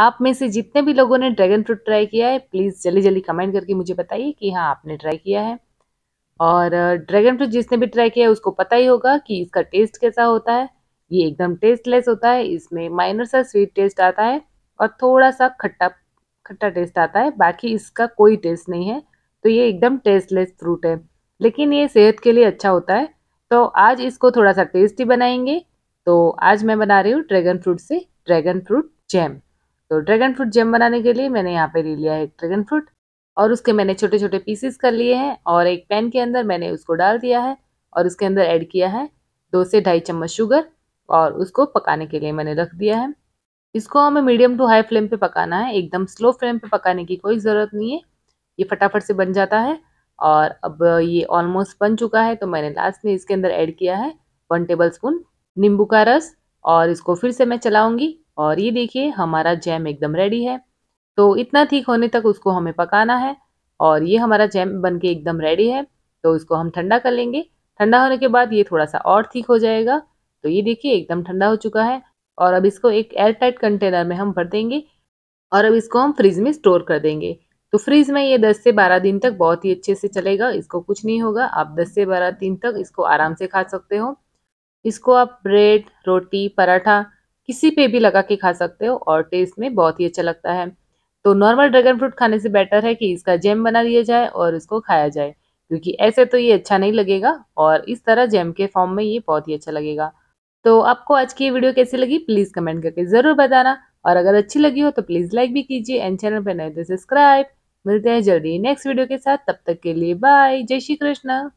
आप में से जितने भी लोगों ने ड्रैगन फ्रूट ट्राई किया है प्लीज़ जल्दी जल्दी कमेंट करके मुझे बताइए कि हाँ आपने ट्राई किया है और ड्रैगन फ्रूट जिसने भी ट्राई किया है उसको पता ही होगा कि इसका टेस्ट कैसा होता है ये एकदम टेस्टलेस होता है इसमें माइनर सा स्वीट टेस्ट आता है और थोड़ा सा खट्टा खट्टा टेस्ट आता है बाकी इसका कोई टेस्ट नहीं है तो ये एकदम टेस्टलेस फ्रूट है लेकिन ये सेहत के लिए अच्छा होता है तो आज इसको थोड़ा सा टेस्टी बनाएंगे तो आज मैं बना रही हूँ ड्रैगन फ्रूट से ड्रैगन फ्रूट जैम तो ड्रैगन फ्रूट जैम बनाने के लिए मैंने यहाँ पे ले लिया है ड्रैगन फ्रूट और उसके मैंने छोटे छोटे पीसेस कर लिए हैं और एक पैन के अंदर मैंने उसको डाल दिया है और उसके अंदर ऐड किया है दो से ढाई चम्मच शुगर और उसको पकाने के लिए मैंने रख दिया है इसको हमें मीडियम टू हाई फ्लेम पे पकाना है एकदम स्लो फ्लेम पे पकाने की कोई ज़रूरत नहीं है ये फटाफट से बन जाता है और अब ये ऑलमोस्ट बन चुका है तो मैंने लास्ट में इसके अंदर ऐड किया है वन टेबल स्पून नींबू का रस और इसको फिर से मैं चलाऊँगी और ये देखिए हमारा जैम एकदम रेडी है तो इतना ठीक होने तक उसको हमें पकाना है और ये हमारा जैम बन के एकदम रेडी है तो इसको हम ठंडा कर लेंगे ठंडा होने के बाद ये थोड़ा सा और ठीक हो जाएगा तो ये देखिए एकदम ठंडा हो चुका है और अब इसको एक एयर टाइट कंटेनर में हम भर देंगे और अब इसको हम फ्रिज में स्टोर कर देंगे तो फ्रिज में ये 10 से 12 दिन तक बहुत ही अच्छे से चलेगा इसको कुछ नहीं होगा आप 10 से 12 दिन तक इसको आराम से खा सकते हो इसको आप ब्रेड रोटी पराठा किसी पे भी लगा के खा सकते हो और टेस्ट में बहुत ही अच्छा लगता है तो नॉर्मल ड्रैगन फ्रूट खाने से बेटर है कि इसका जैम बना दिया जाए और इसको खाया जाए क्योंकि ऐसे तो ये अच्छा नहीं लगेगा और इस तरह जैम के फॉर्म में ये बहुत ही अच्छा लगेगा तो आपको आज की वीडियो कैसी लगी प्लीज़ कमेंट करके ज़रूर बताना और अगर अच्छी लगी हो तो प्लीज़ लाइक भी कीजिए एंड चैनल पर नए तो सब्सक्राइब मिलते हैं जल्दी नेक्स्ट वीडियो के साथ तब तक के लिए बाय जय श्री कृष्ण